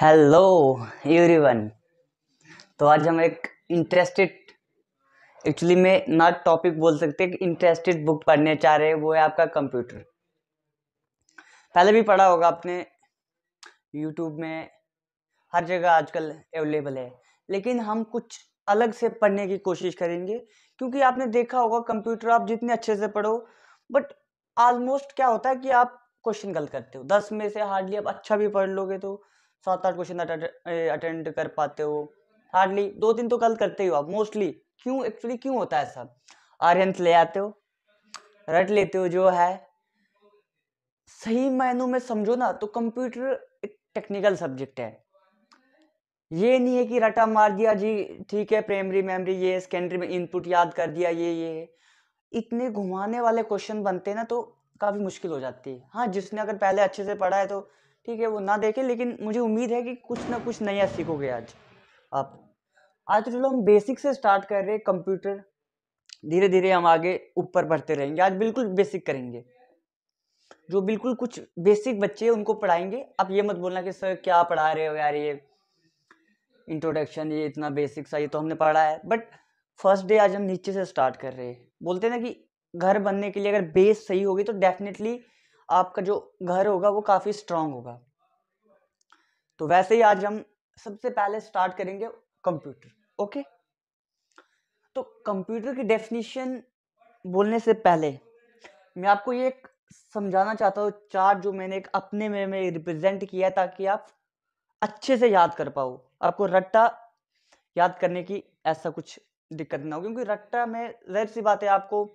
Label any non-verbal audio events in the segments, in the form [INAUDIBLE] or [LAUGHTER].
Hello everyone तो आज हम एक इंटरेस्टेड एक्चुअली में ना टॉपिक बोल सकते इंटरेस्टेड बुक पढ़ने चाह रहे हैं वो है आपका कंप्यूटर पहले भी पढ़ा होगा आपने यूट्यूब में हर जगह आजकल अवेलेबल है लेकिन हम कुछ अलग से पढ़ने की कोशिश करेंगे क्योंकि आपने देखा होगा कंप्यूटर आप जितने अच्छे से पढ़ो बट ऑलमोस्ट क्या होता है कि आप क्वेश्चन गलत करते हो दस में से हार्डली आप अच्छा भी पढ़ लोगे तो सात आठ क्वेश्चन अटेंड कर पाते हो हार्डली दो तीन तो कल करते ही हो आप मोस्टली क्यों एक्चुअली क्यों होता है ऐसा आर्यन ले आते हो रट लेते हो जो है सही मायनों में समझो ना तो कंप्यूटर एक टेक्निकल सब्जेक्ट है ये नहीं है कि रटा मार दिया जी ठीक है प्राइमरी मेमोरी ये सेकेंडरी में इनपुट याद कर दिया ये ये इतने घुमाने वाले क्वेश्चन बनते हैं ना तो काफ़ी मुश्किल हो जाती है हाँ जिसने अगर पहले अच्छे से पढ़ा है तो ठीक है वो ना देखें लेकिन मुझे उम्मीद है कि कुछ ना कुछ नया सीखोगे आज आप आज तो चलो हम बेसिक से स्टार्ट कर रहे हैं कंप्यूटर धीरे धीरे हम आगे ऊपर बढ़ते रहेंगे आज बिल्कुल बेसिक करेंगे जो बिल्कुल कुछ बेसिक बच्चे हैं उनको पढ़ाएंगे आप ये मत बोलना कि सर क्या पढ़ा रहे हो यार ये इंट्रोडक्शन ये इतना बेसिक सा ये तो हमने पढ़ा है बट फर्स्ट डे आज हम नीचे से स्टार्ट कर रहे हैं बोलते हैं ना कि घर बनने के लिए अगर बेस सही होगी तो डेफिनेटली आपका जो घर होगा वो काफ़ी स्ट्रांग होगा तो वैसे ही आज हम सबसे पहले स्टार्ट करेंगे कंप्यूटर ओके तो कंप्यूटर की डेफिनेशन बोलने से पहले मैं आपको ये एक समझाना चाहता हूँ चार्ट जो मैंने एक अपने में में रिप्रेजेंट किया ताकि आप अच्छे से याद कर पाओ आपको रट्टा याद करने की ऐसा कुछ दिक्कत ना हो क्योंकि रट्टा में जहर सी बात है आपको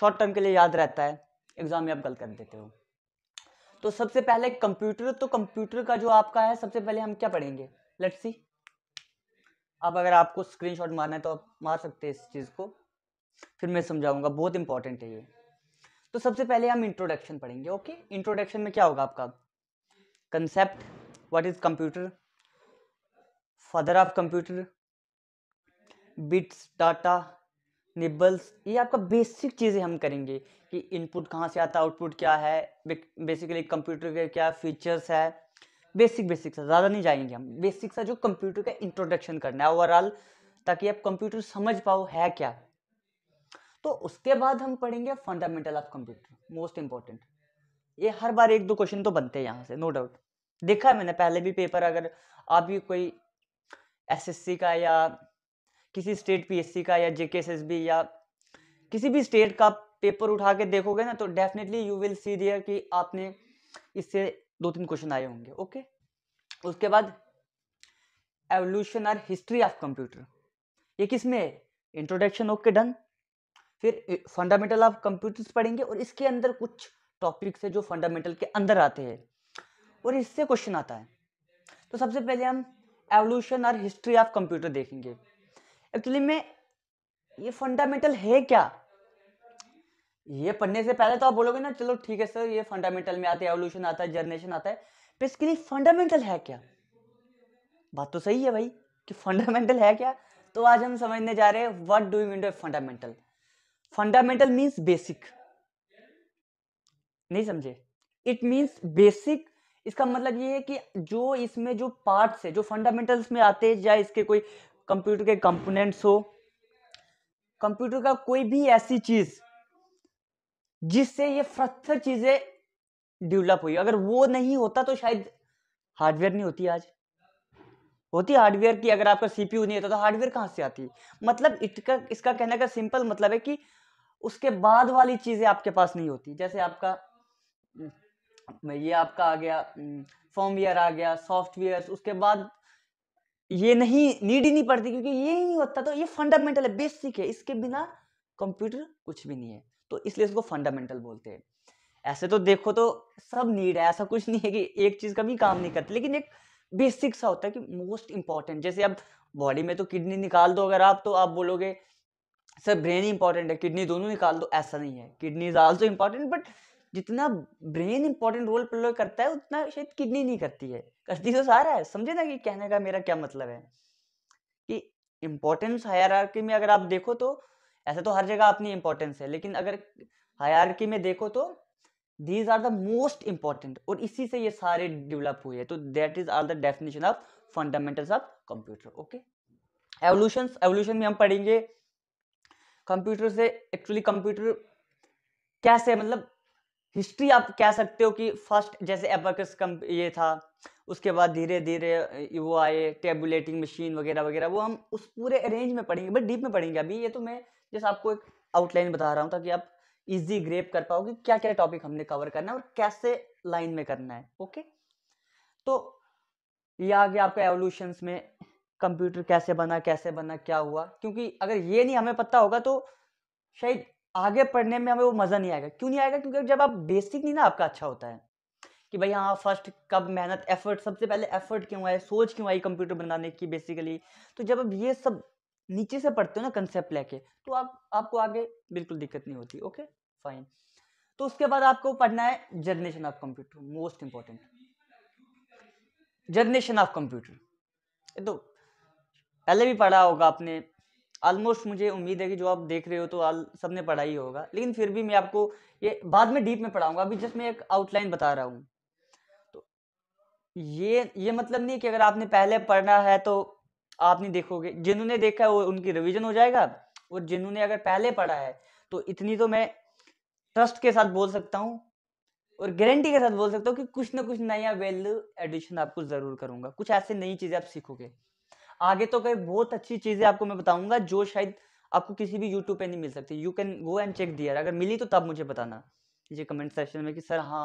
शॉर्ट टर्म के लिए याद रहता है एग्ज़ाम में आप गलत कर देते हो तो सबसे पहले कंप्यूटर तो कंप्यूटर का जो आपका है सबसे पहले हम क्या पढ़ेंगे लेट्स सी अब अगर आपको स्क्रीनशॉट मारना है तो आप मार सकते हैं इस चीज़ को फिर मैं समझाऊंगा बहुत इंपॉर्टेंट है ये तो सबसे पहले हम इंट्रोडक्शन पढ़ेंगे ओके इंट्रोडक्शन में क्या होगा आपका concept what is computer father of computer bits data nibbles ये आपका बेसिक चीज़ें हम करेंगे कि इनपुट कहाँ से आता है आउटपुट क्या है बेसिकली कंप्यूटर के क्या फीचर्स है बेसिक बेसिक सा ज़्यादा नहीं जाएंगे हम बेसिक सा जो कंप्यूटर का इंट्रोडक्शन करना है ओवरऑल ताकि आप कंप्यूटर समझ पाओ है क्या तो उसके बाद हम पढ़ेंगे fundamental of computer most important ये हर बार एक दो क्वेश्चन तो बनते हैं यहाँ से नो डाउट देखा मैंने पहले भी पेपर अगर आप भी कोई एसएससी का या किसी स्टेट पीएससी का या जेके एस या किसी भी स्टेट का पेपर उठा के देखोगे ना तो definitely you will see there कि आपने इससे दो तीन क्वेश्चन आए होंगे ओके उसके बाद evolution or history of computer ये किस में इंट्रोडक्शन ओके डन फिर फंडामेंटल ऑफ कंप्यूटर्स पढ़ेंगे और इसके अंदर कुछ टॉपिक्स है जो फंडामेंटल के अंदर आते हैं और इससे क्वेश्चन आता है तो सबसे पहले हम एवोल्यूशन और हिस्ट्री ऑफ कंप्यूटर देखेंगे एक्चुअली में ये फंडामेंटल है क्या ये पढ़ने से पहले तो आप बोलोगे ना चलो ठीक है सर ये फंडामेंटल में आता है एवोल्यूशन आता है जर्नेशन आता है बेसिकली फंडामेंटल है क्या बात तो सही है भाई कि फंडामेंटल है क्या तो आज हम समझने जा रहे हैं what do mean fundamental fundamental means basic नहीं समझे इट मीन्स बेसिक इसका मतलब ये है कि जो इसमें जो पार्ट्स है जो फंडामेंटल्स में आते हैं या इसके कोई कंप्यूटर के कंपोनेंट्स हो कंप्यूटर का कोई भी ऐसी चीज जिससे ये फ्रक्चर चीजें डेवलप हुई अगर वो नहीं होता तो शायद हार्डवेयर नहीं होती आज होती हार्डवेयर की अगर आपका सीपीयू नहीं होता तो हार्डवेयर कहाँ से आती मतलब इसका इसका कहने का सिंपल मतलब है कि उसके बाद वाली चीजें आपके पास नहीं होती जैसे आपका ये आपका आ गया फॉर्मवेयर आ गया सॉफ्टवेयर उसके बाद ये नहीं नीड ही नहीं पड़ती क्योंकि ये नहीं होता तो ये फंडामेंटल है बेसिक है इसके बिना कंप्यूटर कुछ भी नहीं है तो इसलिए इसको फंडामेंटल बोलते हैं ऐसे तो देखो तो सब नीड है ऐसा कुछ नहीं है कि एक चीज़ का भी काम नहीं करती लेकिन एक बेसिक सा होता है कि मोस्ट इंपॉर्टेंट जैसे अब बॉडी में तो किडनी निकाल दो अगर आप तो आप बोलोगे सर ब्रेन ही इंपॉर्टेंट है किडनी दोनों निकाल दो ऐसा नहीं है kidney is also important but जितना ब्रेन इंपॉर्टेंट रोल प्ले करता है उतना शायद किडनी नहीं करती है कस्टिजस तो सारा है समझे ना कि कहने का मेरा क्या मतलब है कि इम्पोर्टेंस हायरार्की में अगर आप देखो तो ऐसा तो हर जगह अपनी इम्पोर्टेंस है लेकिन अगर हायरार्की में देखो तो these are the most important और इसी से ये सारे डेवलप हुए हैं तो that is are the definition of fundamentals of computer okay evolution evolution में हम पढ़ेंगे कंप्यूटर से एक्चुअली कंप्यूटर कैसे मतलब हिस्ट्री आप कह सकते हो कि फर्स्ट जैसे एबकस कम ये था उसके बाद धीरे धीरे वो आए टेबुलेटिंग मशीन वगैरह वगैरह वो हम उस पूरे अरेंज में पढ़ेंगे बट डीप में पढ़ेंगे अभी ये तो मैं जैसे आपको एक आउटलाइन बता रहा हूँ ताकि आप इजी ग्रेप कर पाओगे क्या क्या टॉपिक हमने कवर करना है और कैसे लाइन में करना है ओके तो ये आ गया आपका एवोल्यूशन में कंप्यूटर कैसे बना कैसे बना क्या हुआ क्योंकि अगर ये नहीं हमें पता होगा तो शायद आगे पढ़ने में हमें वो मज़ा नहीं आएगा क्यों नहीं आएगा क्योंकि जब आप बेसिक नहीं ना आपका अच्छा होता है कि भाई हाँ फर्स्ट कब मेहनत एफर्ट सबसे पहले एफर्ट क्यों आए सोच क्यों आई कंप्यूटर बनाने की बेसिकली तो जब आप ये सब नीचे से पढ़ते हो ना कंसेप्ट लेके तो आप आपको आगे बिल्कुल दिक्कत नहीं होती ओके फाइन तो उसके बाद आपको पढ़ना है generation of computer most important generation of computer तो पहले भी पढ़ा होगा आपने ऑलमोस्ट मुझे उम्मीद है कि जो आप देख रहे हो तो आल सबने पढ़ा ही होगा लेकिन फिर भी मैं आपको ये बाद में डीप में पढ़ाऊंगा अभी जस्ट मैं एक आउटलाइन बता रहा हूँ तो ये ये मतलब नहीं कि अगर आपने पहले पढ़ना है तो आप नहीं देखोगे जिन्होंने देखा है वो उनकी रिविजन हो जाएगा और जिन्होंने अगर पहले पढ़ा है तो इतनी तो मैं ट्रस्ट के साथ बोल सकता हूँ और गारंटी के साथ बोल सकता हूँ कि कुछ ना कुछ नया वैल्यू एडिशन आपको ज़रूर करूंगा कुछ ऐसे नई चीज़ें आप सीखोगे आगे तो कई बहुत अच्छी चीज़ें आपको मैं बताऊंगा जो शायद आपको किसी भी यूट्यूब पे नहीं मिल सकती you can go and check there अगर मिली तो तब मुझे बताना ये कमेंट सेक्शन में कि सर हाँ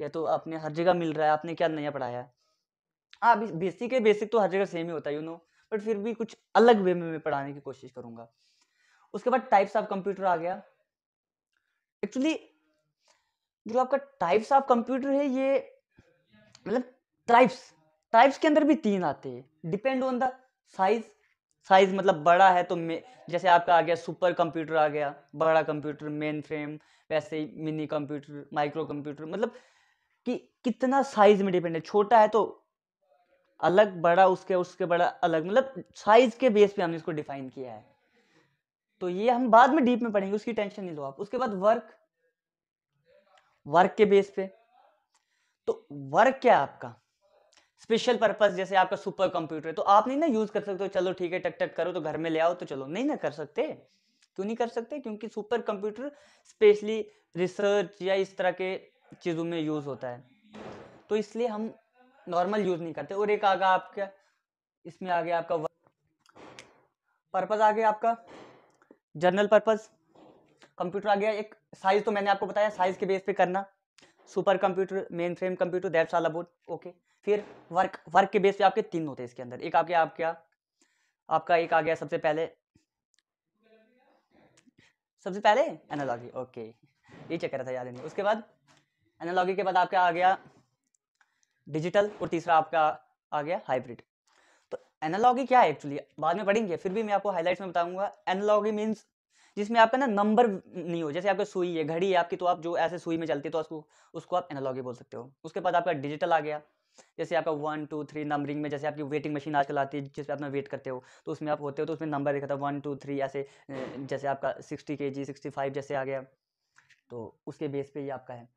या तो आपने हर जगह मिल रहा है आपने क्या नया पढ़ाया हाँ बेसिक है बेसिक तो हर जगह सेम ही होता है यू नो बट फिर भी कुछ अलग वे में मैं पढ़ाने की कोशिश करूंगा उसके बाद टाइप्स ऑफ कंप्यूटर आ गया एक्चुअली जो आपका टाइप्स ऑफ कंप्यूटर है ये मतलब टाइप्स टाइप्स के अंदर भी तीन आते हैं depend on the size size मतलब बड़ा है तो जैसे आपका आ गया सुपर कंप्यूटर आ गया बड़ा कंप्यूटर मेन फ्रेम वैसे ही मिनी कंप्यूटर माइक्रो कंप्यूटर मतलब कि कितना साइज में डिपेंड है छोटा है तो अलग बड़ा उसके उसके बड़ा अलग मतलब साइज के बेस पे हमने इसको डिफाइन किया है तो ये हम बाद में डीप में पढ़ेंगे उसकी टेंशन नहीं लो आप उसके बाद वर्क वर्क के बेस पे तो वर्क क्या है आपका स्पेशल पर्पज जैसे आपका सुपर कंप्यूटर है तो आप नहीं ना यूज कर सकते हो चलो ठीक है टक टक करो तो घर में ले आओ तो चलो नहीं ना कर सकते क्यों नहीं कर सकते क्योंकि सुपर कंप्यूटर स्पेशली रिसर्च या इस तरह के चीज़ों में यूज़ होता है तो इसलिए हम नॉर्मल यूज़ नहीं करते और एक आ गया आपका इसमें आ गया आपका पर्पज़ आ गया आपका जनरल पर्पज़ कंप्यूटर आ गया एक साइज़ तो मैंने आपको बताया साइज़ के बेस पे करना super computer mainframe computer that's all about okay फिर वर्क वर्क के बेस पे आपके तीन होते हैं इसके अंदर एक आपके क्या आपका एक आ गया सबसे पहले सबसे पहले एनालॉगी ओके ये चेक करा था याद नहीं उसके बाद एनालॉगी के बाद आपका आ गया डिजिटल और तीसरा आपका आ गया हाइब्रिड तो एनालॉगी क्या है एक्चुअली बाद में पढ़ेंगे फिर भी मैं आपको हाईलाइट्स में बताऊंगा एनालॉगी मीन्स जिसमें आपका ना नंबर नहीं हो जैसे आपका सुई है घड़ी है आपकी तो आप जो ऐसे सुई में चलती है तो उसको उसको आप एनालॉगी बोल सकते हो उसके बाद आपका डिजिटल आ गया जैसे आपका वन टू थ्री नंबरिंग में जैसे आपकी वेटिंग मशीन आजकल आती है जिस पर आप वेट करते हो तो उसमें आप होते हो तो उसमें नंबर देखा था वन टू थ्री ऐसे जैसे आपका सिक्सटी के जी सिक्सटी फाइव जैसे आ गया तो उसके बेस पे ये आपका है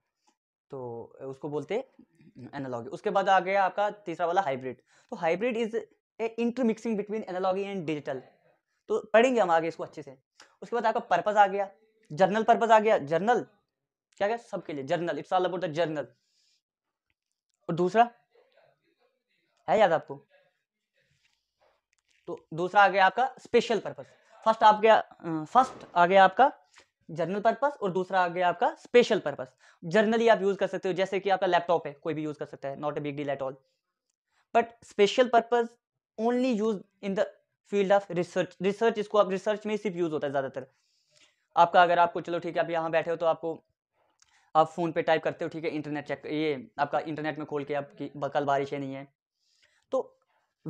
तो उसको बोलते एनालॉगी उसके बाद आ गया आपका तीसरा वाला हाइब्रिड तो hybrid is a intermixing between analogy and digital तो पढ़ेंगे हम आगे इसको अच्छे से उसके बाद आपका पर्पज़ आ गया जर्नल पर्पज़ आ गया जर्नल क्या क्या सबके लिए general it's all about the general और दूसरा है याद आपको तो दूसरा आ गया आपका स्पेशल पर्पज फर्स्ट आप गया फर्स्ट आ गया आपका जर्नल पर्पज और दूसरा आ गया आपका स्पेशल पर्पज जर्नली आप यूज कर सकते हो जैसे कि आपका लैपटॉप है कोई भी यूज कर सकता है not a big deal at all but special purpose only use in the field of research research इसको आप रिसर्च में सिर्फ यूज होता है ज्यादातर आपका अगर आपको चलो ठीक है आप यहाँ बैठे हो तो आपको आप फोन पे टाइप करते हो ठीक है इंटरनेट चेक ये आपका इंटरनेट में खोल के आपकी बकल बारिश है नहीं है तो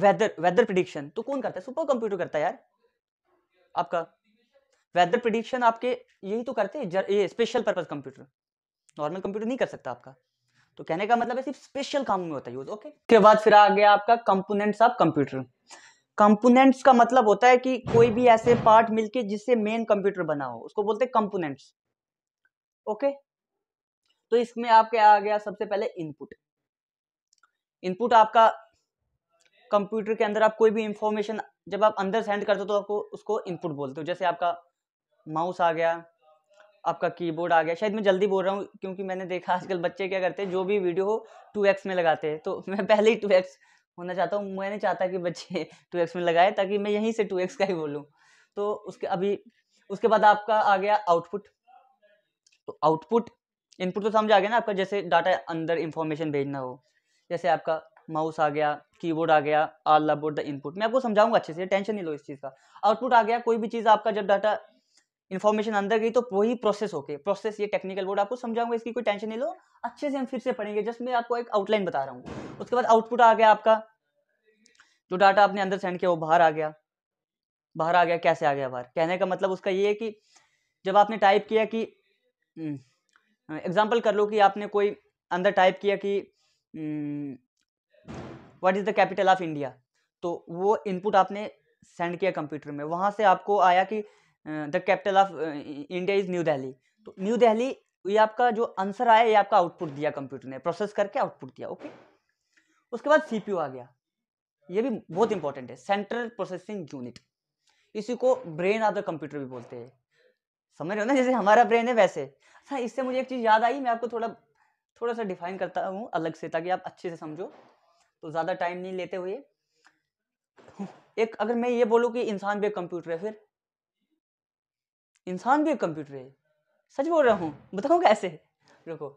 वेदर वेदर प्रिडिक्शन तो कौन करता है सुपर कंप्यूटर करता है यार आपका वेदर प्रिडिक्शन आपके यही तो करते हैं ये special purpose computer normal computer नहीं कर सकता आपका तो कहने का मतलब है सिर्फ स्पेशल काम में होता है यूज ओके उसके बाद फिर आ गया आपका कंपोनेंट्स ऑफ कंप्यूटर कंपोनेंट्स का मतलब होता है कि कोई भी ऐसे पार्ट मिलके जिससे मेन कंप्यूटर बना हो उसको बोलते हैं कंपोनेंट्स ओके तो इसमें आपके आ गया सबसे पहले इनपुट इनपुट आपका कंप्यूटर के अंदर आप कोई भी इंफॉर्मेशन जब आप अंदर सेंड करते हो तो आपको उसको इनपुट बोलते हो जैसे आपका माउस आ गया आपका कीबोर्ड आ गया शायद मैं जल्दी बोल रहा हूँ क्योंकि मैंने देखा आजकल बच्चे क्या करते हैं जो भी वीडियो हो टू एक्स में लगाते हैं तो मैं पहले ही टू एक्स होना चाहता हूँ मैंने चाहता कि बच्चे टू [LAUGHS] एक्स में लगाए ताकि मैं यहीं से टू एक्स का ही बोलूँ तो उसके अभी उसके बाद आपका आ गया आउटपुट तो आउटपुट इनपुट तो समझ आ गया ना आपका जैसे डाटा अंदर इंफॉर्मेशन भेजना हो जैसे आपका माउस आ गया कीबोर्ड आ गया आल अबाउट द इनपुट मैं आपको समझाऊंगा अच्छे से टेंशन नहीं लो इस चीज़ का आउटपुट आ गया कोई भी चीज़ आपका जब डाटा इन्फॉर्मेशन अंदर गई तो वही प्रोसेस होके प्रोसेस ये टेक्निकल वर्ड आपको समझाऊंगा इसकी कोई टेंशन नहीं लो अच्छे से हम फिर से पढ़ेंगे जस्ट मैं आपको एक आउटलाइन बता रहा हूँ उसके बाद आउटपुट आ गया आपका जो डाटा आपने अंदर सेंड किया वो बाहर आ गया बाहर आ गया कैसे आ गया बाहर कहने का मतलब उसका ये है कि जब आपने टाइप किया कि एग्जाम्पल हम्म, कर लो कि आपने कोई अंदर टाइप किया कि hmm, what is the capital of India तो वो इनपुट आपने सेंड किया कंप्यूटर में वहाँ से आपको आया कि the capital of India is New Delhi तो न्यू दिल्ली ये आपका जो आंसर आया ये आपका आउटपुट दिया कंप्यूटर ने प्रोसेस करके आउटपुट दिया ओके उसके बाद सी आ गया ये भी बहुत इंपॉर्टेंट है सेंट्रल प्रोसेसिंग यूनिट इसी को ब्रेन ऑफ द कंप्यूटर भी बोलते हैं समझ रहे हो ना जैसे हमारा ब्रेन है वैसे अच्छा इससे मुझे एक चीज़ याद आई मैं आपको थोड़ा थोड़ा सा डिफाइन करता हूँ अलग से ताकि आप अच्छे से समझो तो ज़्यादा टाइम नहीं लेते हुए एक अगर मैं ये बोलूँ कि इंसान भी एक कंप्यूटर है फिर इंसान भी एक कंप्यूटर है सच बोल रहा हूँ बताऊँ कैसे रुको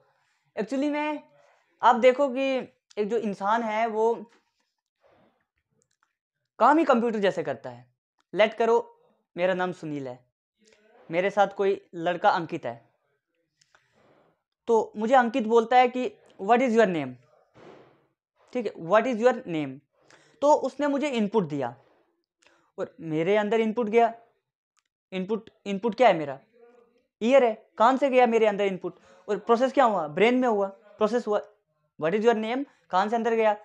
एक्चुअली मैं आप देखो कि एक जो इंसान है वो काम ही कंप्यूटर जैसे करता है लेट करो मेरा नाम सुनील है मेरे साथ कोई लड़का अंकित है तो मुझे अंकित बोलता है कि व्हाट इज़ योर नेम ठीक है व्हाट इज़ योर नेम तो उसने मुझे इनपुट दिया और मेरे अंदर इनपुट गया इनपुट इनपुट क्या है मेरा ईयर है कान से गया मेरे अंदर इनपुट और प्रोसेस क्या हुआ ब्रेन में हुआ प्रोसेस हुआ व्हाट इज़ योर नेम कान से अंदर गया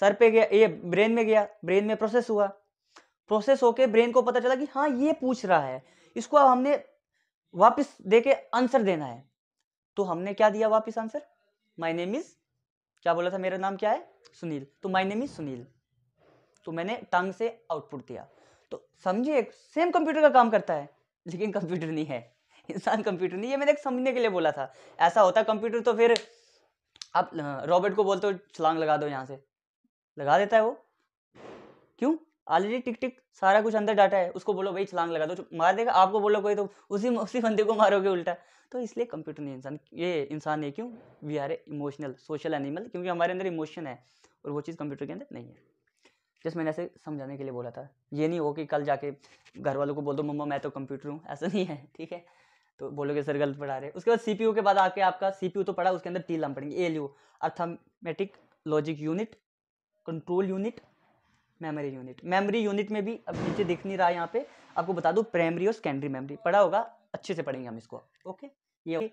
सर पे गया ये ब्रेन में गया ब्रेन में प्रोसेस हुआ प्रोसेस होके ब्रेन को पता चला कि हाँ ये पूछ रहा है इसको अब हमने वापस दे के आंसर देना है तो हमने क्या दिया वापस आंसर माई नेम इज़ क्या बोला था मेरा नाम क्या है सुनील तो माई नेम इज सुनील तो मैंने टंग से आउटपुट दिया तो समझिए सेम कंप्यूटर का काम करता है लेकिन कंप्यूटर नहीं है इंसान कंप्यूटर नहीं है मैंने एक समझने के लिए बोला था ऐसा होता कंप्यूटर तो फिर आप रॉबर्ट को बोलते हो छलांग लगा दो यहाँ से लगा देता है वो क्यों ऑलरेडी टिक टिक सारा कुछ अंदर डाटा है उसको बोलो भाई छलांग लगा दो मार देगा आपको बोलो कोई तो उसी उसी बंदे को मारोगे उल्टा तो इसलिए कंप्यूटर नहीं इंसान ये इंसान है क्यों we are a emotional social animal क्योंकि हमारे अंदर इमोशन है और वो चीज़ कंप्यूटर के अंदर नहीं है जस्ट मैंने ऐसे समझाने के लिए बोला था ये नहीं हो कि कल जाके घर वालों को बोल दो मम्मा मैं तो कंप्यूटर हूँ ऐसा नहीं है ठीक है तो बोलोगे सर गलत पढ़ा रहे उसके बाद सी के बाद आके आपका सी तो पढ़ा उसके अंदर तीन लाम पड़ेंगे L U arithmetic logic unit control unit memory unit memory unit में भी अब नीचे दिख नहीं रहा है यहाँ पे आपको बता दूँ प्राइमरी और सेकेंडरी मेमोरी पढ़ा होगा अच्छे से पढ़ेंगे हम इसको ओके ये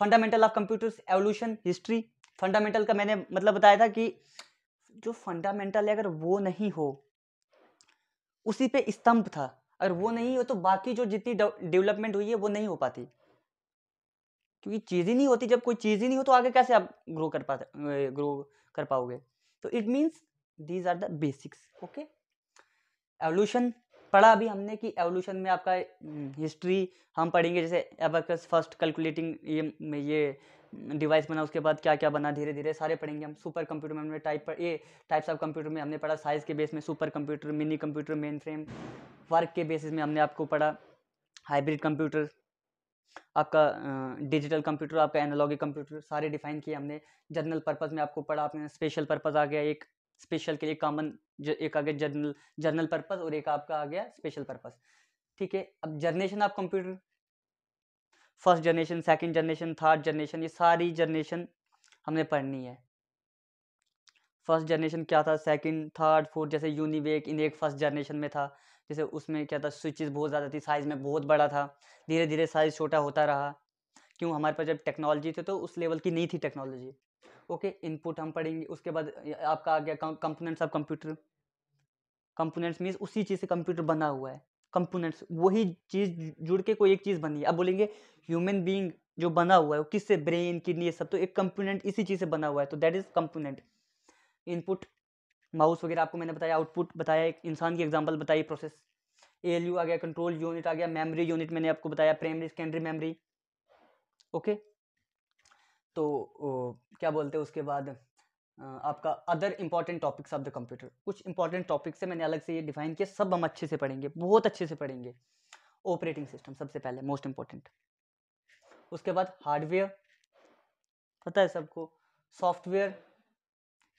fundamental of computers evolution history fundamental का मैंने मतलब बताया था कि जो फंडामेंटल है अगर वो नहीं हो उसी पे स्तंभ था अगर वो नहीं हो तो बाकी जो जितनी डेवलपमेंट हुई है वो नहीं हो पाती क्योंकि चीज़ ही नहीं होती जब कोई चीज़ ही नहीं हो तो आगे कैसे आप ग्रो कर पाते ग्रो कर पाओगे तो it means these are the basics okay evolution पढ़ा अभी हमने कि एवोल्यूशन में आपका हिस्ट्री हम्म, हम पढ़ेंगे जैसे एबकस फर्स्ट कैलकुलेटिंग ये ये डिवाइस बना उसके बाद क्या क्या बना धीरे धीरे सारे पढ़ेंगे हम सुपर कंप्यूटर में हमने टाइप पर ये टाइप्स ऑफ कंप्यूटर में हमने पढ़ा साइज़ के बेस में super computer mini computer mainframe work के बेसिस में हमने आपको पढ़ा हाइब्रिड कंप्यूटर आपका डिजिटल कंप्यूटर आपका एनालॉगिक कंप्यूटर सारे डिफाइन किए हमने जनरल पर्पज़ में आपको पढ़ा आपने स्पेशल पर्पज़ आ गया एक स्पेशल के लिए कॉमन एक आ गया जर्नल जर्नल पर्पज और एक आपका आ गया स्पेशल पर्पज ठीक है अब generation of computer first generation second generation third generation ये सारी जनरेशन हमने पढ़नी है फर्स्ट जनरेशन क्या था सेकंड थर्ड फोर्थ जैसे यूनिवेक इन एक फर्स्ट जनरेशन में था जैसे उसमें क्या था स्विचेस बहुत ज़्यादा थी साइज़ में बहुत बड़ा था धीरे धीरे साइज़ छोटा होता रहा क्यों हमारे पास जब टेक्नोलॉजी थी तो उस लेवल की नहीं थी टेक्नोलॉजी ओके इनपुट हम पढ़ेंगे उसके बाद आपका आ गया components of computer components means उसी चीज़ से कंप्यूटर बना हुआ है कंपोनेंट्स वही चीज़ जुड़ के कोई एक चीज़ बनी है अब बोलेंगे ह्यूमन बीइंग जो बना हुआ है वो किससे ब्रेन किडनी ये सब तो एक कंपोनेंट इसी चीज़ से बना हुआ है तो that is component input mouse वगैरह आपको मैंने बताया आउटपुट बताया एक इंसान की एग्जाम्पल बताई प्रोसेस ए आ गया कंट्रोल यूनिट आ गया मेमोरी यूनिट मैंने आपको बताया प्राइमरी सेकेंडरी मेमरी ओके तो क्या बोलते हैं उसके बाद आपका other important topics of the computer कुछ इंपॉर्टेंट टॉपिक्स से मैंने अलग से ये डिफाइन किया सब हम अच्छे से पढ़ेंगे बहुत अच्छे से पढ़ेंगे ऑपरेटिंग सिस्टम सबसे पहले मोस्ट इम्पॉर्टेंट उसके बाद हार्डवेयर पता है सबको सॉफ्टवेयर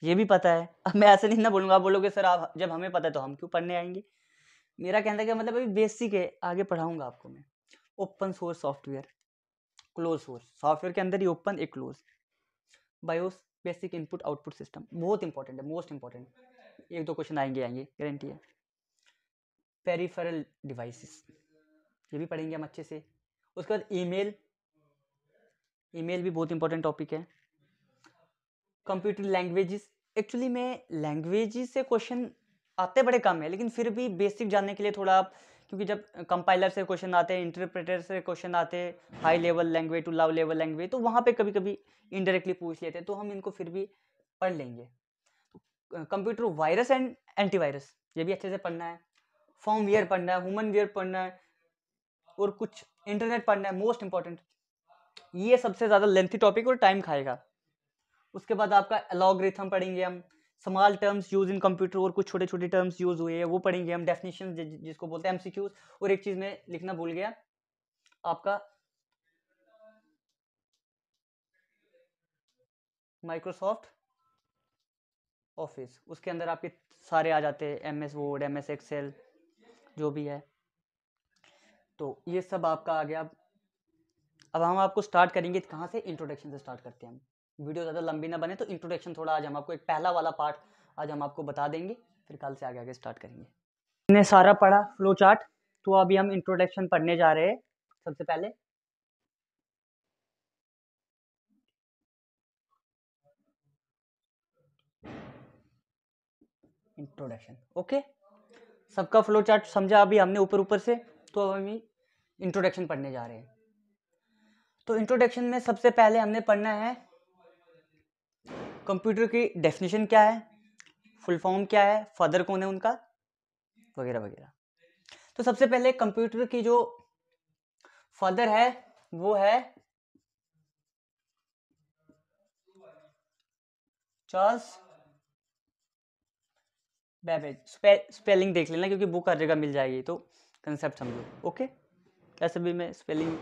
ये भी पता है [LAUGHS] अब मैं ऐसे नहीं ना बोलूँगा आप बोलोगे सर आप जब हमें पता है तो हम क्यों पढ़ने आएंगे मेरा कहना है कि मतलब अभी बेसिक है आगे पढ़ाऊँगा आपको मैं open source software close source software के अंदर ही ओपन एक close BIOS basic input output system बहुत इंपॉर्टेंट है मोस्ट इंपॉर्टेंट एक दो क्वेश्चन आएंगे आएंगे गारंटी है पेरीफरल डिवाइसिस ये भी पढ़ेंगे हम अच्छे से उसके बाद ईमेल ईमेल भी बहुत इंपॉर्टेंट टॉपिक है कंप्यूटर लैंग्वेजेस एक्चुअली में लैंग्वेज से क्वेश्चन आते बड़े कम है लेकिन फिर भी बेसिक जानने के लिए थोड़ा आप क्योंकि जब कंपाइलर से क्वेश्चन आते हैं इंटरप्रेटर से क्वेश्चन आते हैं high level language to low level language तो वहाँ पे कभी कभी इनडायरेक्टली पूछ लेते हैं तो हम इनको फिर भी पढ़ लेंगे कंप्यूटर वायरस एंड एंटीवायरस ये भी अच्छे से पढ़ना है फॉर्म वेयर पढ़ना है ह्यूमन वेयर पढ़ना है और कुछ इंटरनेट पढ़ना है मोस्ट इंपॉर्टेंट ये सबसे ज़्यादा लेंथी टॉपिक और टाइम खाएगा उसके बाद आपका एलॉग्रिथम पढ़ेंगे हम small terms use in computer और कुछ छोटे छोटे टर्म्स यूज हुए हैं वो पढ़ेंगे हम डेफिनेशन जिसको बोलते हैं एमसीक्यूज और एक चीज में लिखना भूल गया आपका माइक्रोसॉफ्ट ऑफिस उसके अंदर आपके सारे आ जाते हैं MS Word M S Excel जो भी है तो ये सब आपका आ गया अब हम आपको स्टार्ट करेंगे कहाँ से इंट्रोडक्शन से स्टार्ट करते हैं हम वीडियो ज़्यादा लंबी ना बने तो इंट्रोडक्शन थोड़ा आज हम आपको एक पहला वाला पार्ट आज हम आपको बता देंगे फिर कल से आगे आगे स्टार्ट करेंगे हमने सारा पढ़ा फ्लो चार्ट तो अभी हम इंट्रोडक्शन पढ़ने जा रहे हैं सबसे पहले इंट्रोडक्शन ओके सबका फ्लो चार्ट समझा अभी हमने ऊपर ऊपर से तो अब हम इंट्रोडक्शन पढ़ने जा रहे हैं तो इंट्रोडक्शन में सबसे पहले हमने पढ़ना है कंप्यूटर की डेफिनेशन क्या है फुल फॉर्म क्या है फादर कौन है उनका वगैरह वगैरह तो सबसे पहले कंप्यूटर की जो फादर है वो है चार्ल्स बेबेज स्पे, स्पेलिंग देख लेना क्योंकि बुक हर जगह मिल जाएगी तो कंसेप्ट समझो ओके ऐसे भी मैं स्पेलिंग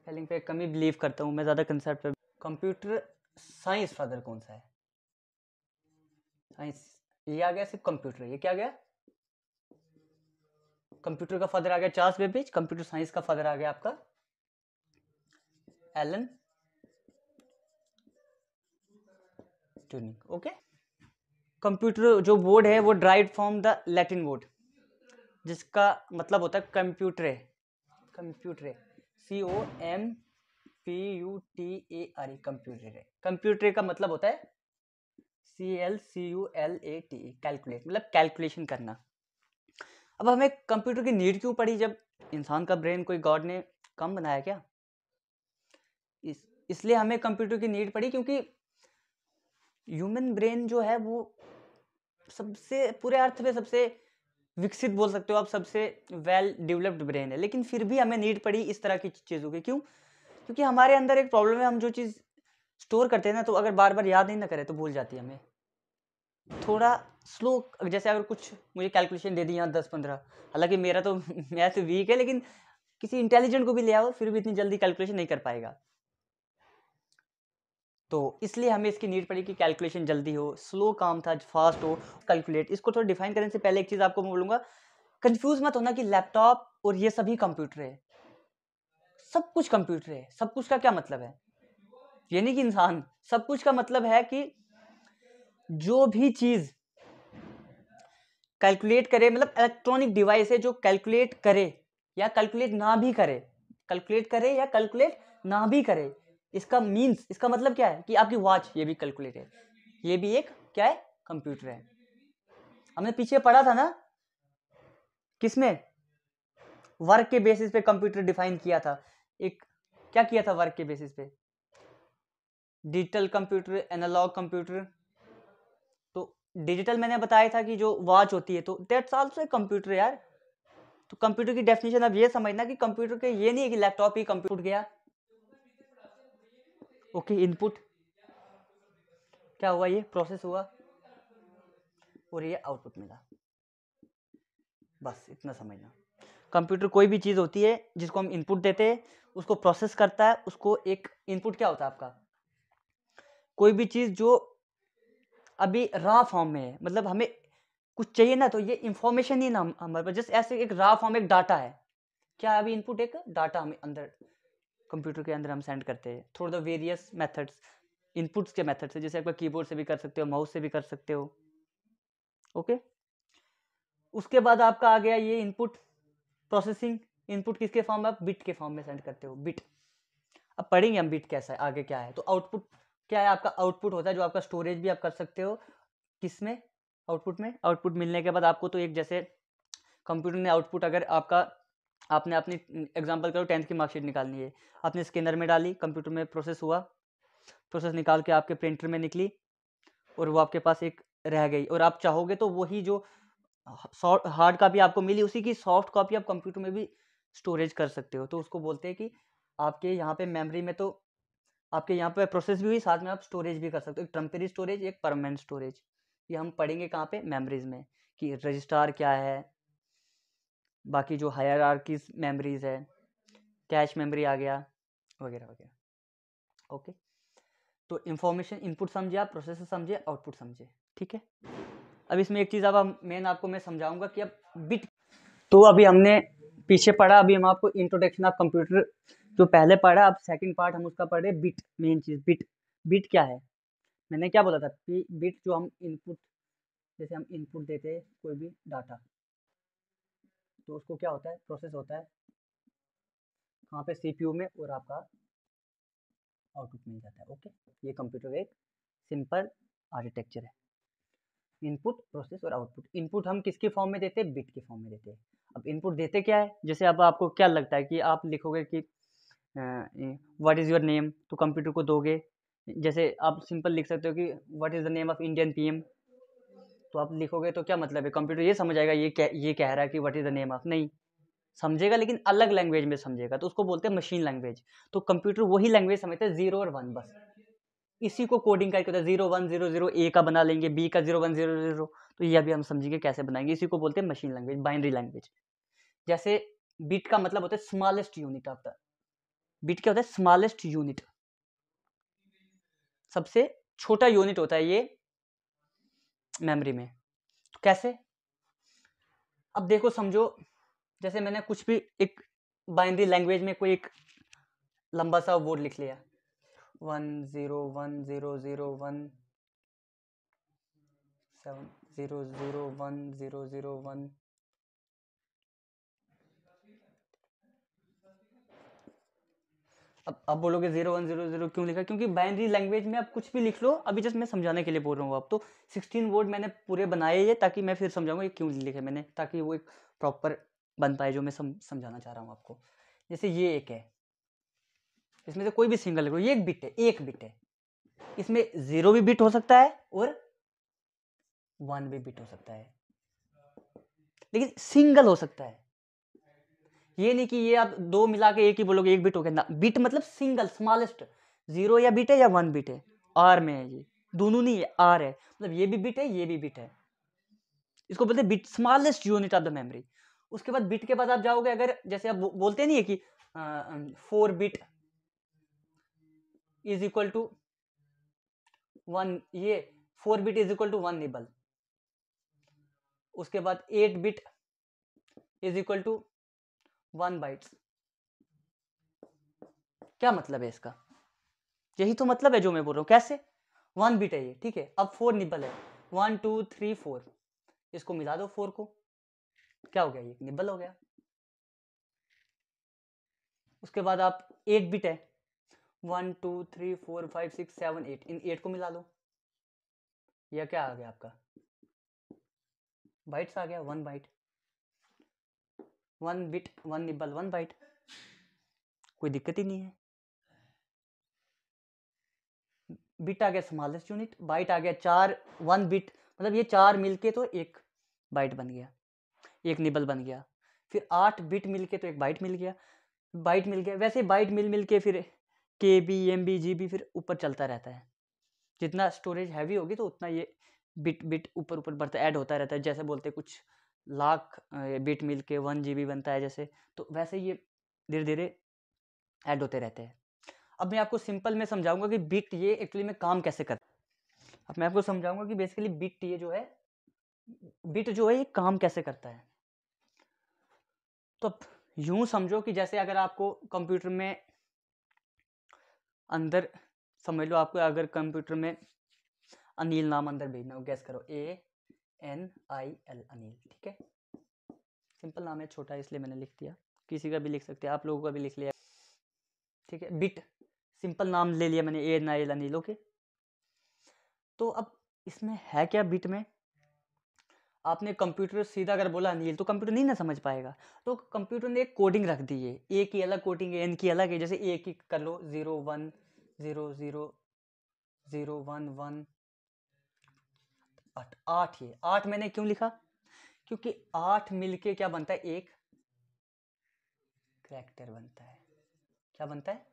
स्पेलिंग पे कमी बिलीव करता हूँ मैं ज़्यादा कंसेप्ट कंप्यूटर साइंस फादर कौन सा है साइंस ये आ गया सिर्फ कंप्यूटर ये क्या गया कंप्यूटर का फादर आ गया चार्ल्स बेबेज कंप्यूटर साइंस का फादर आ गया आपका एलन ट्यूनिंग ओके कंप्यूटर जो वर्ड है वो derived from the Latin word जिसका मतलब होता है computer computer C O M P U T E R ई कंप्यूटर का मतलब होता है C L C U L A T calculate मतलब कैलकुलेशन करना अब हमें कंप्यूटर की नीड क्यों पड़ी जब इंसान का ब्रेन कोई गॉड ने कम बनाया क्या इस इसलिए हमें कंप्यूटर की नीड पड़ी क्योंकि ह्यूमन ब्रेन जो है वो सबसे पूरे अर्थ में सबसे विकसित बोल सकते हो आप सबसे वेल डेवलप्ड ब्रेन है लेकिन फिर भी हमें नीड पड़ी इस तरह की चीज़ों की क्यों क्योंकि हमारे अंदर एक प्रॉब्लम है हम जो चीज़ स्टोर करते हैं ना तो अगर बार बार याद नहीं ना करें तो भूल जाती है हमें थोड़ा स्लो जैसे अगर कुछ मुझे कैलकुलेशन दे दी यहाँ दस पंद्रह हालांकि मेरा तो मैथ [LAUGHS] वीक है लेकिन किसी इंटेलिजेंट को भी ले आओ फिर भी इतनी जल्दी कैलकुलेशन नहीं कर पाएगा तो इसलिए हमें इसकी नीड पड़ी कि कैलकुलेशन जल्दी हो स्लो काम था फास्ट हो कैलकुलेट इसको थोड़ा डिफाइन करने से पहले एक चीज़ आपको मैं बोलूँगा कन्फ्यूज मत होना कि लैपटॉप और ये सभी कंप्यूटर है सब कुछ कंप्यूटर है सब कुछ का क्या मतलब है यानी कि इंसान सब कुछ का मतलब है कि जो भी चीज़ कैलकुलेट करे मतलब इलेक्ट्रॉनिक डिवाइस है जो कैलकुलेट करे या कैलकुलेट ना भी करे कैलकुलेट करे या कैलकुलेट ना भी करे इसका मीन्स इसका मतलब क्या है कि आपकी वॉच ये भी कैलकुलेट है ये भी एक क्या है कंप्यूटर है हमने पीछे पढ़ा था ना किसमें वर्क के बेसिस पे कंप्यूटर डिफाइन किया था एक क्या किया था वर्क के बेसिस पे digital computer analog computer digital मैंने बताया था कि जो वॉच होती है तो दैट्स आल्सो ए कंप्यूटर यार तो कंप्यूटर की डेफिनेशन अब ये समझना कि कंप्यूटर के ये नहीं है कि लैपटॉप ही कंप्यूटर गया ओके okay, इनपुट क्या हुआ ये प्रोसेस हुआ और ये आउटपुट मिला बस इतना समझना कंप्यूटर कोई भी चीज़ होती है जिसको हम इनपुट देते हैं उसको प्रोसेस करता है उसको एक इनपुट क्या होता है आपका कोई भी चीज़ जो अभी रा फॉर्म में है मतलब हमें कुछ चाहिए ना तो ये इंफॉर्मेशन ही ना हमारे पास जस्ट ऐसे एक रॉ फॉर्म एक डाटा है क्या अभी इनपुट एक डाटा हमें अंदर कंप्यूटर के अंदर हम सेंड करते हैं through the various methods inputs के मेथड से जैसे आपका कीबोर्ड से भी कर सकते हो माउस से भी कर सकते हो ओके okay? उसके बाद आपका आ गया ये इनपुट प्रोसेसिंग इनपुट किसके फॉर्म में आप बिट के फॉर्म में सेंड करते हो बिट अब पढ़ेंगे हम बिट कैसा है आगे क्या है तो आउटपुट क्या है आपका आउटपुट होता है जो आपका स्टोरेज भी आप कर सकते हो किस में आउटपुट में आउटपुट मिलने के बाद आपको तो एक जैसे कंप्यूटर ने आउटपुट अगर आपका आपने अपनी एग्जाम्पल करो टेंथ की मार्कशीट निकालनी है आपने स्कैनर में डाली कंप्यूटर में प्रोसेस हुआ प्रोसेस निकाल के आपके प्रिंटर में निकली और वो आपके पास एक रह गई और आप चाहोगे तो वही जो सॉफ्ट हार्ड कापी आपको मिली उसी की सॉफ्ट कॉपी आप कंप्यूटर में भी स्टोरेज कर सकते हो तो उसको बोलते हैं कि आपके यहाँ पे मेमोरी में तो आपके यहाँ पे प्रोसेस भी हुई साथ में आप स्टोरेज भी कर सकते हो एक टम्पेरी स्टोरेज एक परमानेंट स्टोरेज ये हम पढ़ेंगे कहाँ पे मेमोरीज में कि रजिस्ट्रार क्या है बाकी जो हायर आर्किस मेमरीज है कैश मेमोरी आ गया वगैरह वगैरह ओके तो इंफॉर्मेशन इनपुट समझे आप प्रोसेसर समझे आउटपुट समझे ठीक है अब इसमें एक चीज़ अब मेन आपको मैं समझाऊंगा कि अब बिट तो अभी हमने पीछे पढ़ा अभी हम आपको इंट्रोडक्शन ऑफ कंप्यूटर जो पहले पढ़ा अब सेकंड पार्ट हम उसका पढ़ रहे बिट मेन चीज़ बिट बिट क्या है मैंने क्या बोला था बिट जो हम इनपुट जैसे हम इनपुट देते हैं कोई भी डाटा तो उसको क्या होता है प्रोसेस होता है वहाँ पे सीपीयू में और आपका आउटपुट मिल जाता है ओके ये कंप्यूटर एक सिंपल आर्किटेक्चर है इनपुट प्रोसेस और आउटपुट इनपुट हम किसके फॉर्म में देते हैं बिट के फॉर्म में देते हैं अब इनपुट देते क्या है जैसे अब आपको क्या लगता है कि आप लिखोगे कि व्हाट इज़ योर नेम तो कंप्यूटर को दोगे जैसे आप सिंपल लिख सकते हो कि what is the name of Indian PM तो आप लिखोगे तो क्या मतलब है कंप्यूटर ये समझ आएगा ये कह ये कह रहा है कि what is the name of नहीं समझेगा लेकिन अलग लैंग्वेज में समझेगा तो उसको बोलते हैं मशीन लैंग्वेज तो कंप्यूटर वही लैंग्वेज समझते हैं जीरो और वन बस इसी को कोडिंग करके होता है zero one zero zero A का बना लेंगे बी का जीरो वन जीरो जीरो तो यह भी हम समझेंगे कैसे बनाएंगे इसी को बोलते हैं मशीन लैंग्वेज बाइनरी लैंग्वेज जैसे बिट का मतलब होता है smallest unit of the bit क्या होता है स्मॉलेस्ट यूनिट सबसे छोटा यूनिट होता है ये मेमोरी में तो कैसे अब देखो समझो जैसे मैंने कुछ भी एक बाइनरी लैंग्वेज में कोई एक लंबा सा वर्ड लिख लिया one zero one zero zero one seven zero zero one zero zero one अब अब बोलोगे जीरो वन जीरो जीरो क्यों लिखा क्योंकि बाइनरी लैंग्वेज में आप कुछ भी लिख लो अभी जस्ट मैं समझाने के लिए बोल रहा हूँ आप तो सिक्सटीन वर्ड मैंने पूरे बनाए ये ताकि मैं फिर समझाऊंगा क्यों लिखे मैंने ताकि वो एक प्रॉपर बन पाए जो मैं सम, समझाना चाह रहा हूँ आपको जैसे ये एक है इसमें से कोई भी सिंगल लिख लो ये एक बिट है एक बिट है इसमें जीरो भी बिट हो सकता है और वन भी बिट हो सकता है लेकिन सिंगल हो सकता है ये नहीं कि ये आप दो मिला के एक ही बोलोगे एक बिट हो गया बिट मतलब सिंगल स्मॉलेस्ट जीरो या बिट है या वन बिट है आर में है ये दोनों नहीं है आर है मतलब ये भी बिट है ये भी बिट है इसको बोलते bit smallest unit of the memory उसके बाद बिट के बाद आप जाओगे अगर जैसे आप बो, बोलते नहीं है कि four bit is equal to one ये four bit is equal to one nibble उसके बाद eight bit is equal to one byte क्या मतलब है इसका यही तो मतलब है जो मैं बोल रहा हूँ कैसे वन बिट है ये ठीक है अब फोर निबल है वन टू थ्री फोर इसको मिला दो फोर को क्या हो गया ये निबल हो गया उसके बाद आप एट बिट है one two three four five six seven eight इन एट को मिला दो यह क्या आ गया आपका बाइट्स आ गया one byte one bit one nibble one byte कोई दिक्कत ही नहीं है बिट आ गया स्मॉलेस्ट यूनिट बाइट आ गया चार वन बिट मतलब ये चार मिलके तो एक बाइट बन गया एक निबल बन गया फिर आठ बिट मिलके तो एक बाइट मिल गया बाइट मिल गया वैसे बाइट मिल मिल के फिर K B M B G B फिर ऊपर चलता रहता है जितना स्टोरेज हैवी होगी तो उतना ये बिट बिट ऊपर ऊपर बढ़ता ऐड होता रहता है जैसे बोलते कुछ लाख बिट मिल के वन जी बनता है जैसे तो वैसे ये धीरे धीरे ऐड होते रहते हैं अब मैं आपको सिंपल में समझाऊंगा कि बिट ये एक्चुअली में काम कैसे करता अब मैं आपको समझाऊंगा कि बेसिकली बिट ये जो है बिट जो है ये काम कैसे करता है तो अब यूं समझो कि जैसे अगर आपको कंप्यूटर में अंदर समझ लो आपको अगर कंप्यूटर में अनिल नाम अंदर भेजना हो गैस करो A N I L Anil ठीक है सिंपल नाम है छोटा इसलिए मैंने लिख दिया किसी का भी लिख सकते हैं आप लोगों का भी लिख लिया ठीक है बिट सिंपल नाम ले लिया मैंने N I L Anil okay तो अब इसमें है क्या बिट में आपने कंप्यूटर सीधा अगर बोला अनिल तो कंप्यूटर नहीं ना समझ पाएगा तो कंप्यूटर ने एक कोडिंग रख दी है ए की अलग कोडिंग है एन की अलग है जैसे ए की कर लो zero one zero zero zero one one आठ आठ ये आठ मैंने क्यों लिखा क्योंकि आठ मिलके क्या बनता है एक करेक्टर बनता है क्या बनता है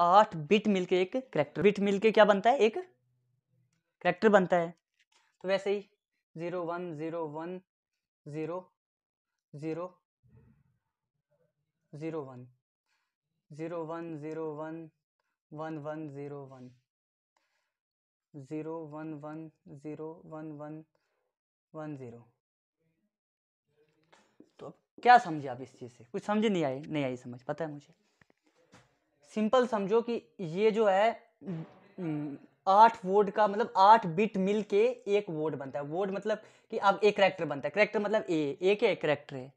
आठ बिट मिलके एक करेक्टर बिट मिलके क्या बनता है एक करेक्टर बनता है तो वैसे ही zero one zero one zero zero zero one zero one zero one one one zero one zero one one zero one one one zero तो क्या समझे आप इस चीज़ से कुछ समझ नहीं आई नहीं आई समझ पता है मुझे सिंपल समझो कि ये जो है आठ वोड का मतलब आठ बिट मिल के एक वोड बनता है वोड मतलब कि अब एक करेक्टर बनता है करेक्टर मतलब ए ए के एक करेक्टर है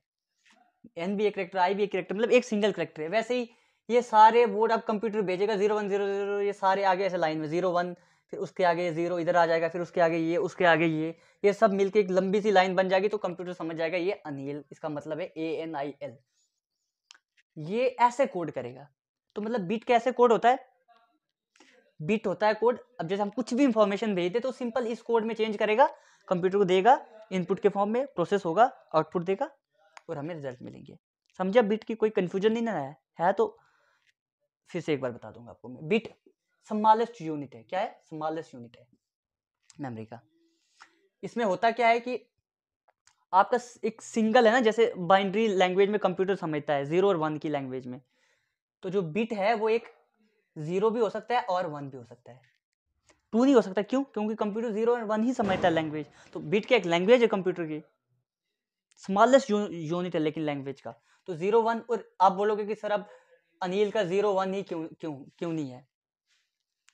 एन भी एक करेक्टर आई भी एक करेक्टर मतलब एक सिंगल करेक्टर है वैसे ही ये सारे वोड आप कंप्यूटर भेजेगा जीरो वन जीरो जीरो ये सारे आगे ऐसे लाइन में जीरो वन फिर उसके आगे ज़ीरो इधर आ जाएगा फिर उसके आगे ये उसके आगे ये ये सब मिलके एक लंबी सी लाइन बन जाएगी तो कंप्यूटर समझ जाएगा ये अनिल इसका मतलब है ए एन आई एल ये ऐसे कोड करेगा तो मतलब बीट कैसे कोड होता है बीट होता है कोड अब जैसे हम कुछ भी इंफॉर्मेशन भेज दे तो सिंपल इस कोड में चेंज करेगा कंप्यूटर को देगा इनपुट के फॉर्म में प्रोसेस होगा आउटपुट देगा और हमें रिजल्ट मिलेंगे समझा बिट की कोई कंफ्यूजन नहीं ना है, है तो फिर से एक बार बता दूंगा आपको मैं बिट स्मॉलेस्ट यूनिट है क्या है स्मॉलेस्ट यूनिट है मेमोरी का इसमें होता क्या है कि आपका एक सिंगल है ना जैसे बाइनरी लैंग्वेज में कंप्यूटर समझता है जीरो और वन की लैंग्वेज में तो जो बिट है वो एक जीरो भी हो सकता है और वन भी हो सकता है टू नहीं हो सकता क्यों क्योंकि कंप्यूटर जीरो और वन ही समझता है लैंग्वेज तो बिट क्या एक लैंग्वेज है कंप्यूटर की स्मॉलेस्ट यूनिट है लेकिन लैंग्वेज का तो जीरो वन और आप बोलोगे कि सर अब अनिल का जीरो वन ही क्यों क्यों क्यों नहीं है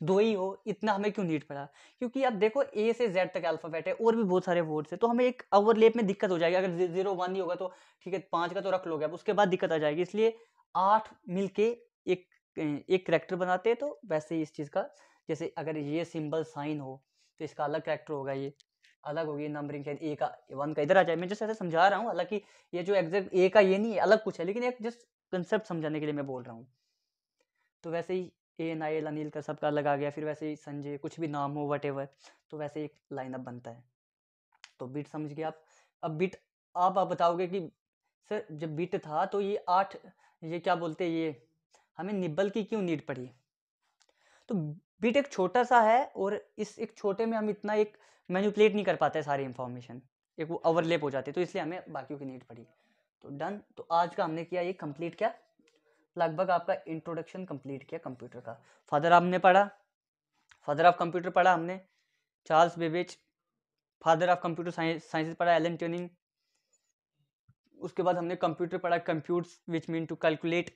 दो ही हो इतना हमें क्यों नीट पड़ा क्योंकि आप देखो ए से जेड तक अल्फ़ाबेट है और भी बहुत सारे वर्ड्स है तो हमें एक ओवरलेप में दिक्कत हो जाएगी अगर जीरो वन ही होगा तो ठीक है पाँच का तो रख लोगे अब उसके बाद दिक्कत आ जाएगी इसलिए आठ मिल के एक एक करेक्टर बनाते हैं तो वैसे ही इस चीज़ का जैसे अगर ये सिंबल साइन हो तो इसका अलग करेक्टर होगा ये अलग होगी नंबरिंग शायद ए का वन का इधर आ जाए मैं जस्ट ऐसे समझा रहा हूँ हालांकि ये जो एग्जैक्ट ए का ये नहीं है अलग कुछ है लेकिन एक जस्ट कंसेप्ट समझाने के लिए मैं बोल रहा हूँ तो वैसे ही ए एल अनिल का सबका लगा गया फिर वैसे ही संजय कुछ भी नाम हो वट तो वैसे एक लाइनअप बनता है तो बीट समझ गए आप अब बीट आप आप बताओगे कि सर जब बीट था तो ये आठ ये क्या बोलते हैं ये हमें निब्बल की क्यों नीड पड़ी तो बीट एक छोटा सा है और इस एक छोटे में हम इतना एक मैनिपुलेट नहीं कर पाते सारी इन्फॉर्मेशन एक वो ओवरलेप हो जाती है तो इसलिए हमें बाकी की नीड पड़ी तो डन तो आज का हमने किया ये कंप्लीट क्या लगभग आपका इंट्रोडक्शन कंप्लीट किया कंप्यूटर का फादर आपने पढ़ा फादर ऑफ कंप्यूटर पढ़ा हमने Charles Babbage father of computer science पढ़ा एलन ट्यूनिंग उसके बाद हमने कंप्यूटर पढ़ा compute which mean to calculate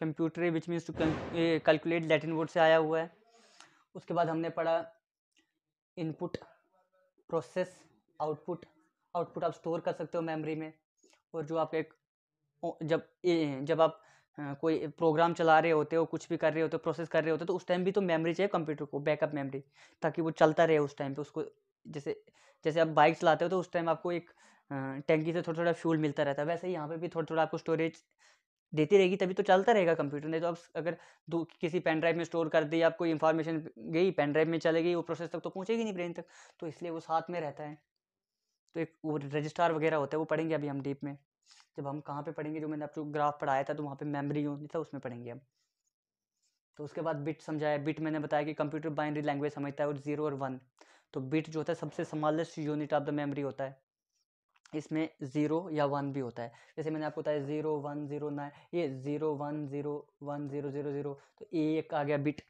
computer which means to calculate Latin word से आया हुआ है उसके बाद हमने पढ़ा इनपुट प्रोसेस आउटपुट आउटपुट आप स्टोर कर सकते हो मेमोरी में और जो आप एक जब जब आप कोई प्रोग्राम चला रहे होते हो कुछ भी कर रहे होते हो प्रोसेस कर रहे होते हो तो उस टाइम भी तो मेमोरी चाहिए कंप्यूटर को बैकअप मेमोरी ताकि वो चलता रहे उस टाइम पे उसको जैसे जैसे आप बाइक चलाते हो तो उस टाइम आपको एक टैंकी से थोड़ा थोड़ा फ्यूल मिलता रहता है वैसे यहाँ पे भी थोड़ा थोड़ा आपको स्टोरेज देती रहेगी तभी तो चलता रहेगा कंप्यूटर नहीं तो आप अगर दो किसी पेन ड्राइव में स्टोर कर दी आपको इन्फॉर्मेशन गई पेन ड्राइव में चले गई वो प्रोसेस तक तो पहुँचेगी नहीं ब्रेन तक तो इसलिए वो साथ में रहता है तो एक वो रजिस्ट्रार वगैरह होता है वो पढ़ेंगे अभी हम डीप में जब हम कहाँ पे पढ़ेंगे जो मैंने आपको ग्राफ पढ़ाया था तो वहाँ पे मेमोरी यूनिट था उसमें पढ़ेंगे हम तो उसके बाद बिट समझाया बिट मैंने बताया कि कंप्यूटर बाइनरी लैंग्वेज समझता है और जीरो और वन तो बिट जो होता है सबसे smallest unit of the memory होता है इसमें ज़ीरो या वन भी होता है जैसे मैंने आपको बताया ज़ीरो वन ज़ीरो नाइन ये zero one zero one zero zero zero तो ए एक आ गया बिट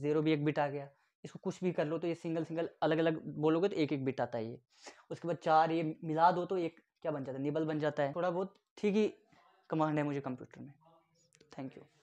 ज़ीरो भी एक बिट आ गया इसको कुछ भी कर लो तो ये सिंगल सिंगल अलग अलग बोलोगे तो एक एक बिट आता है ये उसके बाद चार ये मिला दो तो एक क्या बन जाता है निबल बन जाता है थोड़ा बहुत ठीक ही कमांड है मुझे कंप्यूटर में थैंक यू